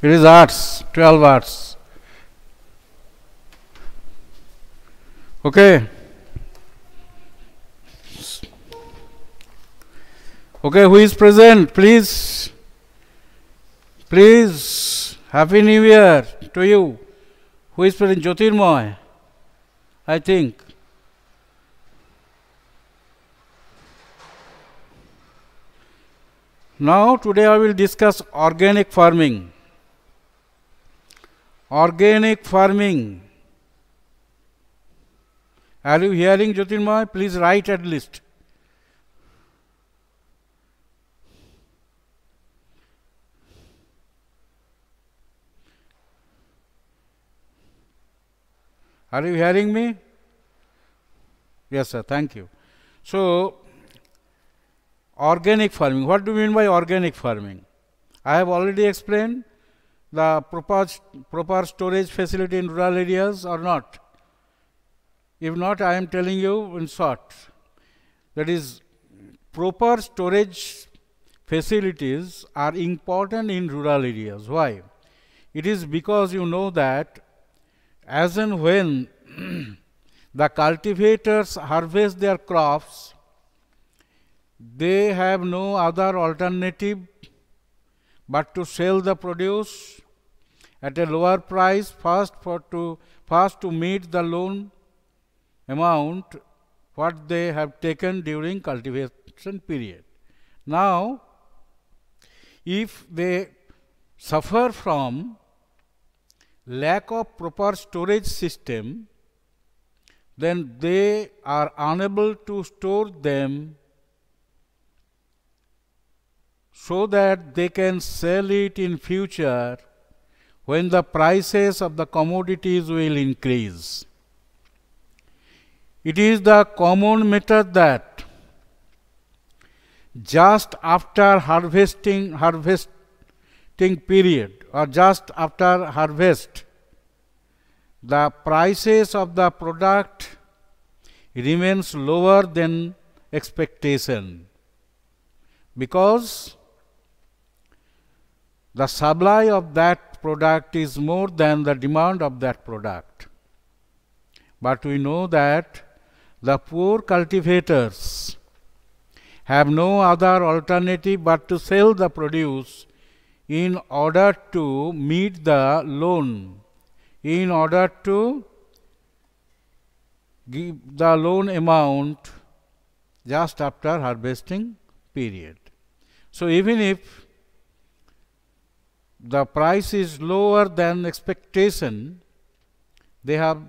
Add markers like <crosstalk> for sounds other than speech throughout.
It is hours, 12 hours. Okay. Okay, who is present? Please. Please. Happy New Year to you. Who is present? Jyotirmoy. I think. Now, today I will discuss organic farming organic farming. Are you hearing Jyotirmay? Please write at least. Are you hearing me? Yes, sir. Thank you. So, organic farming. What do you mean by organic farming? I have already explained the proper, proper storage facility in rural areas or not? If not, I am telling you in short. That is, proper storage facilities are important in rural areas. Why? It is because you know that as and when <clears throat> the cultivators harvest their crops, they have no other alternative but to sell the produce at a lower price first for to first to meet the loan amount what they have taken during cultivation period. Now, if they suffer from lack of proper storage system, then they are unable to store them so that they can sell it in future when the prices of the commodities will increase. It is the common method that just after harvesting harvesting period or just after harvest the prices of the product remains lower than expectation because the supply of that product is more than the demand of that product. But we know that the poor cultivators have no other alternative but to sell the produce in order to meet the loan, in order to give the loan amount just after harvesting period. So even if the price is lower than expectation, they have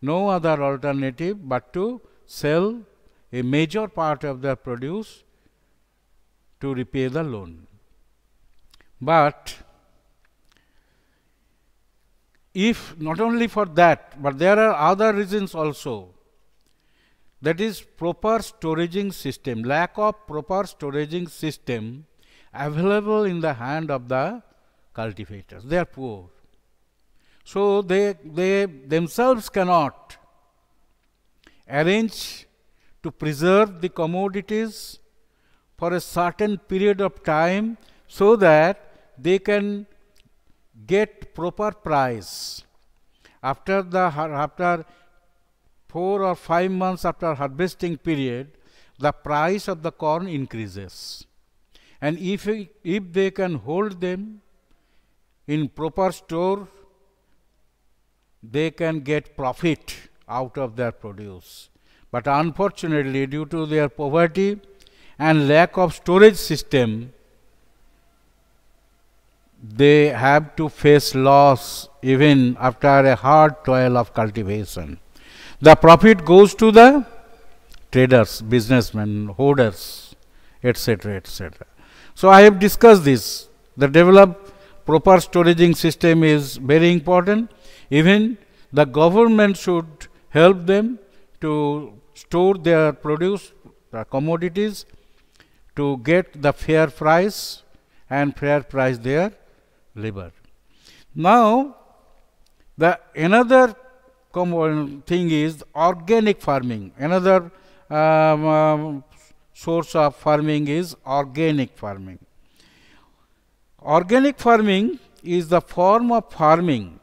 no other alternative but to sell a major part of their produce to repay the loan. But if not only for that, but there are other reasons also. That is proper storaging system, lack of proper storaging system available in the hand of the cultivators. They are poor. So they, they themselves cannot arrange to preserve the commodities for a certain period of time so that they can get proper price. After, the, after four or five months after harvesting period, the price of the corn increases. And if, if they can hold them in proper store, they can get profit out of their produce. But unfortunately, due to their poverty and lack of storage system, they have to face loss even after a hard toil of cultivation. The profit goes to the traders, businessmen, hoarders, etc., etc. So I have discussed this. The develop proper storaging system is very important. Even the government should help them to store their produce, uh, commodities, to get the fair price and fair price their labor. Now, the another common thing is organic farming. Another um, um, source of farming is organic farming. Organic farming is the form of farming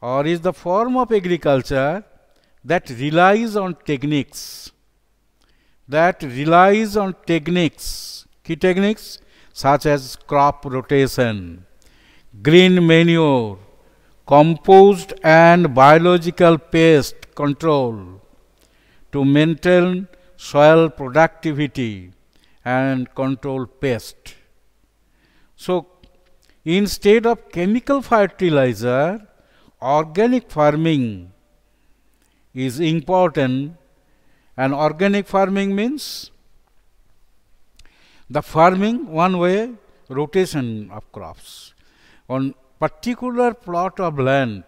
or is the form of agriculture that relies on techniques that relies on techniques key techniques such as crop rotation green manure compost and biological pest control to maintain soil productivity and control pest so instead of chemical fertilizer, organic farming is important and organic farming means the farming one way rotation of crops. On particular plot of land,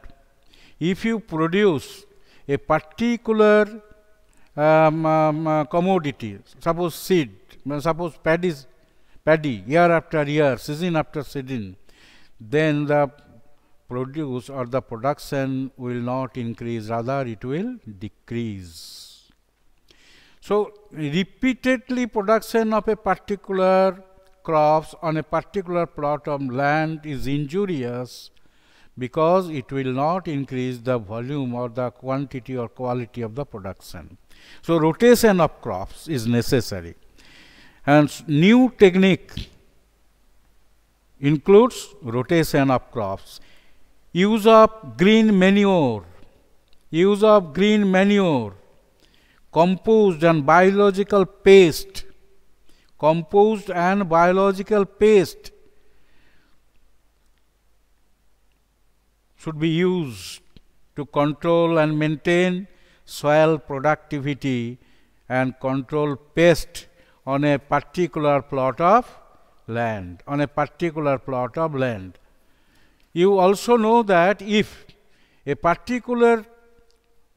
if you produce a particular um, um, uh, commodity, suppose seed, suppose paddy paddy year after year, season after season, then the produce or the production will not increase, rather it will decrease. So, repeatedly production of a particular crops on a particular plot of land is injurious because it will not increase the volume or the quantity or quality of the production. So, rotation of crops is necessary. Hence, new technique includes rotation of crops, use of green manure, use of green manure, compost and biological paste, compost and biological paste should be used to control and maintain soil productivity and control pest on a particular plot of land, on a particular plot of land. You also know that if a particular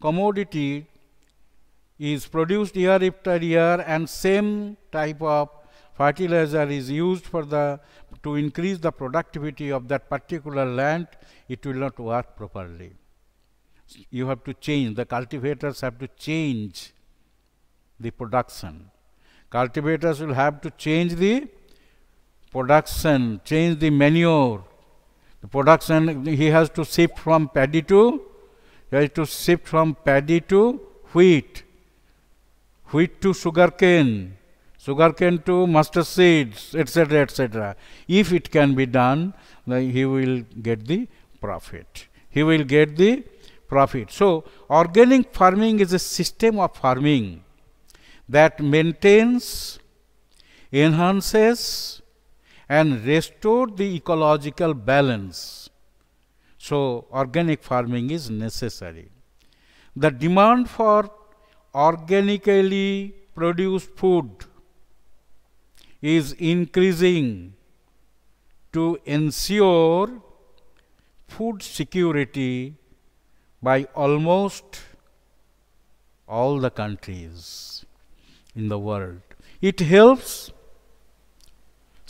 commodity is produced year after year and same type of fertilizer is used for the to increase the productivity of that particular land, it will not work properly. You have to change, the cultivators have to change the production. Cultivators will have to change the production, change the manure. The production, he has to shift from paddy to, he has to shift from paddy to wheat, wheat to sugarcane, sugarcane to mustard seeds, etc., etc. If it can be done, then he will get the profit. He will get the profit. So, organic farming is a system of farming that maintains, enhances, and restores the ecological balance. So, organic farming is necessary. The demand for organically produced food is increasing to ensure food security by almost all the countries in the world. It helps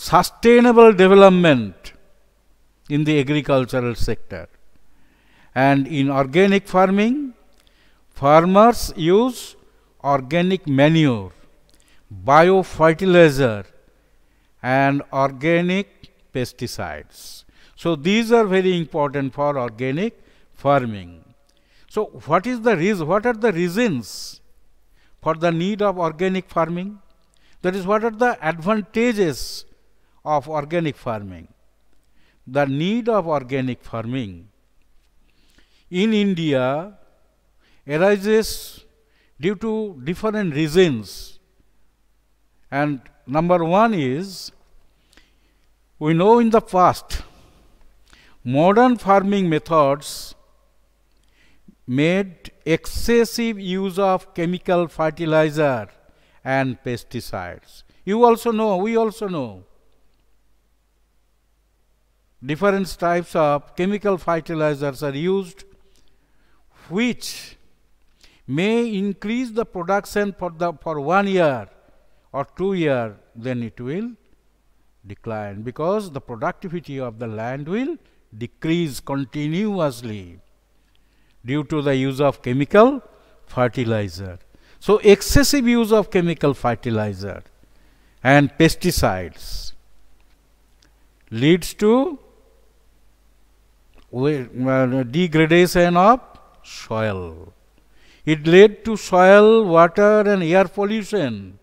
sustainable development in the agricultural sector. And in organic farming, farmers use organic manure, biofertilizer, and organic pesticides. So these are very important for organic farming. So what is the reason? What are the reasons for the need of organic farming. That is, what are the advantages of organic farming? The need of organic farming in India arises due to different reasons. And number one is, we know in the past, modern farming methods made excessive use of chemical fertilizer and pesticides. You also know, we also know different types of chemical fertilizers are used which may increase the production for, the, for one year or two year then it will decline because the productivity of the land will decrease continuously due to the use of chemical fertilizer. So excessive use of chemical fertilizer and pesticides leads to uh, degradation of soil. It led to soil, water and air pollution.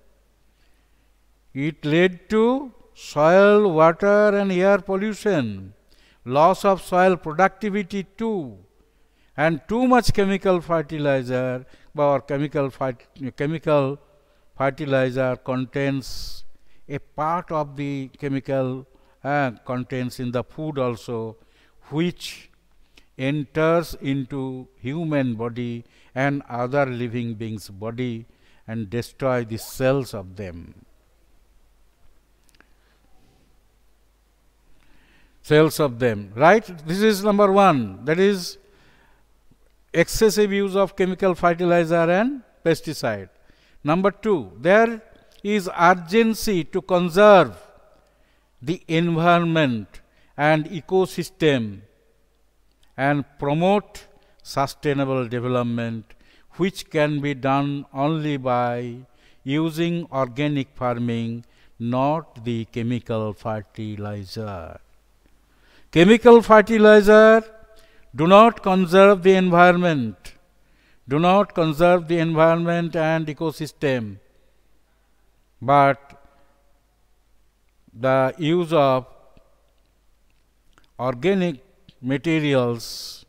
It led to soil, water and air pollution, loss of soil productivity too and too much chemical fertilizer or chemical chemical fertilizer contains a part of the chemical uh, contains in the food also which enters into human body and other living beings body and destroy the cells of them cells of them right this is number 1 that is excessive use of chemical fertilizer and pesticide. Number two, there is urgency to conserve the environment and ecosystem and promote sustainable development which can be done only by using organic farming not the chemical fertilizer. Chemical fertilizer do not conserve the environment. Do not conserve the environment and ecosystem. But the use of organic materials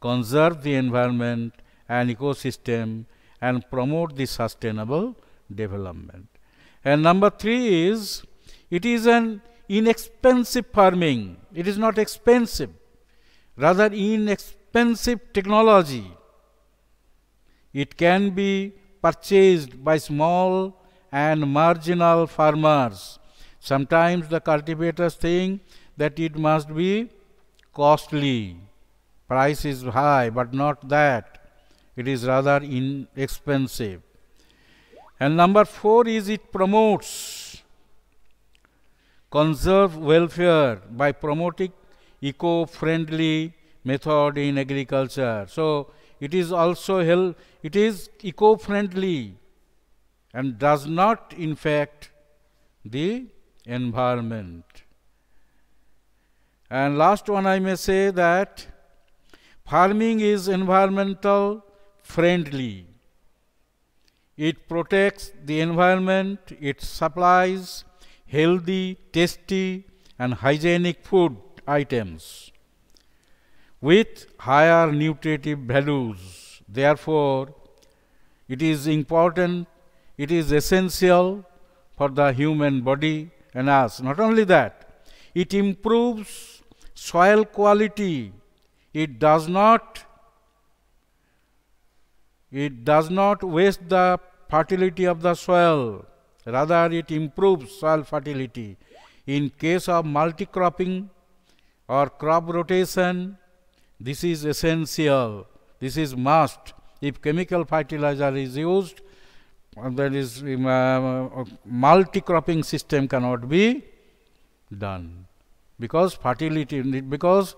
conserve the environment and ecosystem and promote the sustainable development. And number three is, it is an inexpensive farming. It is not expensive rather inexpensive technology. It can be purchased by small and marginal farmers. Sometimes the cultivators think that it must be costly. Price is high, but not that. It is rather inexpensive. And number four is it promotes conserve welfare by promoting eco-friendly method in agriculture. So it is also help, it is eco-friendly and does not infect the environment. And last one I may say that farming is environmental friendly. It protects the environment, it supplies healthy, tasty and hygienic food items with higher nutritive values. Therefore, it is important, it is essential for the human body and us. Not only that, it improves soil quality. It does not it does not waste the fertility of the soil. Rather, it improves soil fertility. In case of multi-cropping, or crop rotation, this is essential, this is must. If chemical fertilizer is used, there is um, uh, multi-cropping system cannot be done because fertility because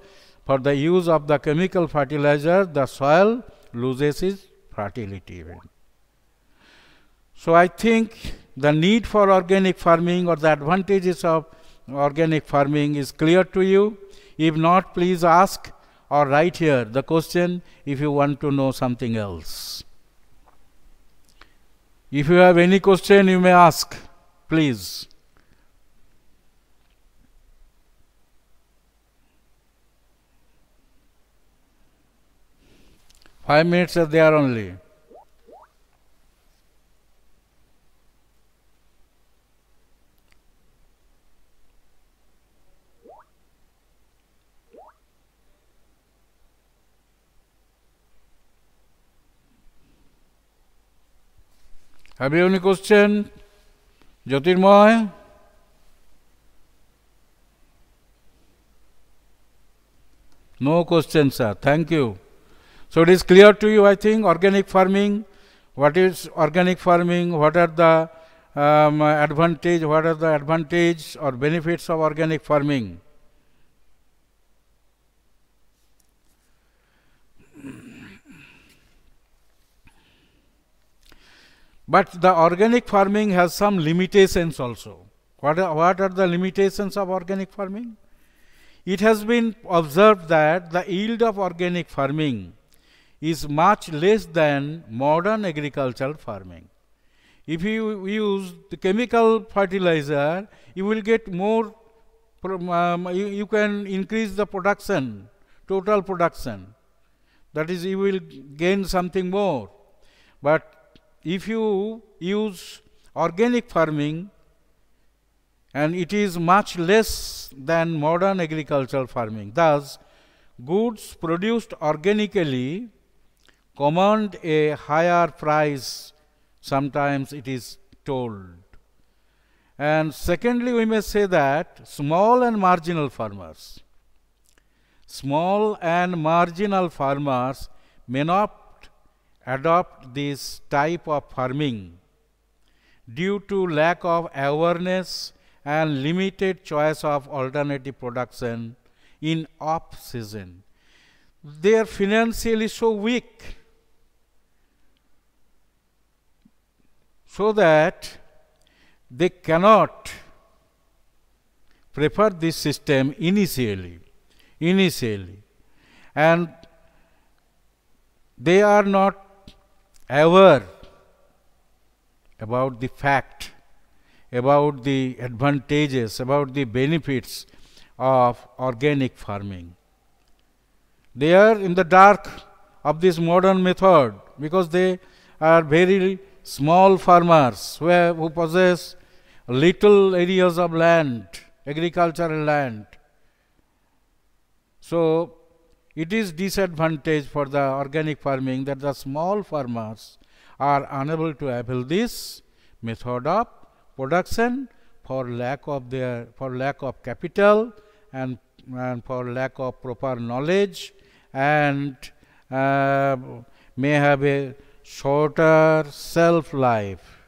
for the use of the chemical fertilizer the soil loses its fertility so i think the need for organic farming or the advantages of organic farming is clear to you if not, please ask or write here the question if you want to know something else. If you have any question, you may ask, please. Five minutes are there only. Have you any question? Jyotirmoy? No question, sir. Thank you. So it is clear to you, I think, organic farming. What is organic farming? What are the um, advantage? What are the advantage or benefits of organic farming? But the organic farming has some limitations also. What are, what are the limitations of organic farming? It has been observed that the yield of organic farming is much less than modern agricultural farming. If you use the chemical fertilizer, you will get more, um, you, you can increase the production, total production. That is, you will gain something more. But if you use organic farming and it is much less than modern agricultural farming. Thus, goods produced organically command a higher price, sometimes it is told. And secondly, we may say that small and marginal farmers, small and marginal farmers may not adopt this type of farming due to lack of awareness and limited choice of alternative production in off season. They are financially so weak so that they cannot prefer this system initially initially and they are not ever about the fact, about the advantages, about the benefits of organic farming. They are in the dark of this modern method because they are very small farmers who, have, who possess little areas of land, agricultural land. So it is disadvantage for the organic farming that the small farmers are unable to avail this method of production for lack of their for lack of capital and, and for lack of proper knowledge and uh, may have a shorter self life.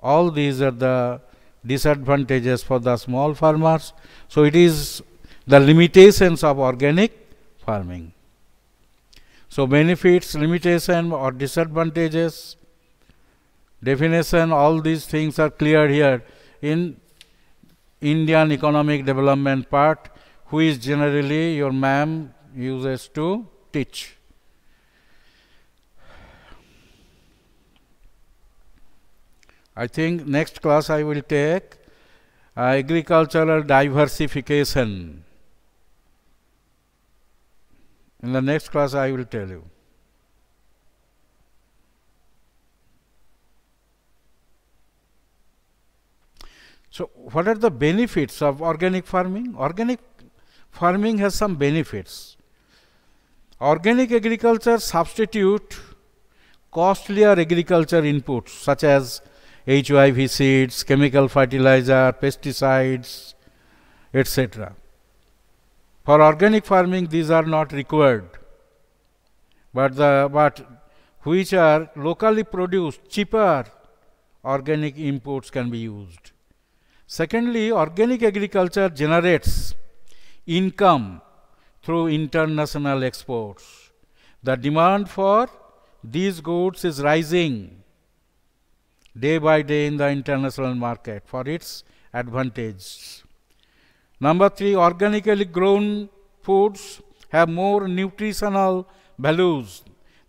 All these are the disadvantages for the small farmers. So it is the limitations of organic farming. So benefits, limitation or disadvantages, definition, all these things are clear here in Indian economic development part, which generally your ma'am uses to teach. I think next class I will take uh, agricultural diversification. In the next class, I will tell you. So, what are the benefits of organic farming? Organic farming has some benefits. Organic agriculture substitute costlier agriculture inputs such as HIV seeds, chemical fertilizer, pesticides, etc. For organic farming, these are not required, but, the, but which are locally produced, cheaper organic imports can be used. Secondly, organic agriculture generates income through international exports. The demand for these goods is rising day by day in the international market for its advantages. Number three, organically grown foods have more nutritional values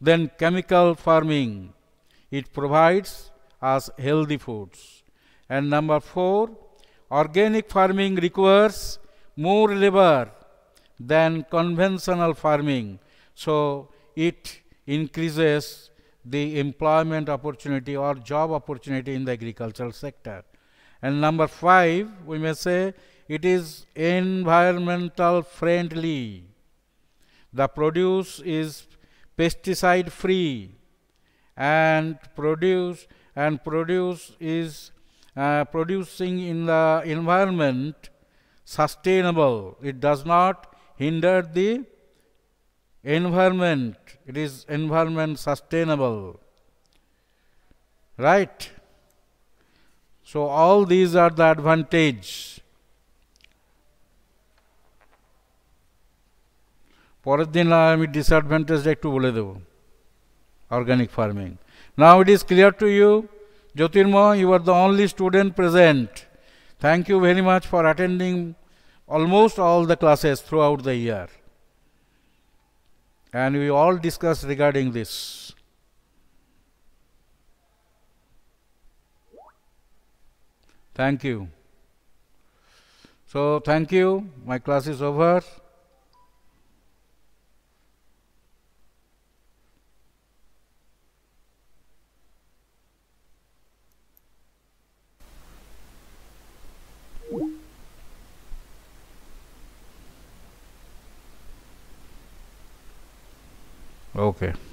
than chemical farming. It provides us healthy foods. And number four, organic farming requires more labor than conventional farming. So it increases the employment opportunity or job opportunity in the agricultural sector. And number five, we may say it is environmental friendly. The produce is pesticide free and produce and produce is uh, producing in the environment sustainable. It does not hinder the environment. It is environment sustainable. Right? So all these are the advantage. পরের দিন আমি ডিসঅ্যাডভান্টেজটা একটু বলে দেব organic farming now it is clear to you Jyotirmoy you are the only student present thank you very much for attending almost all the classes throughout the year and we all discuss regarding this Thank you. So, thank you. My class is over. Okay.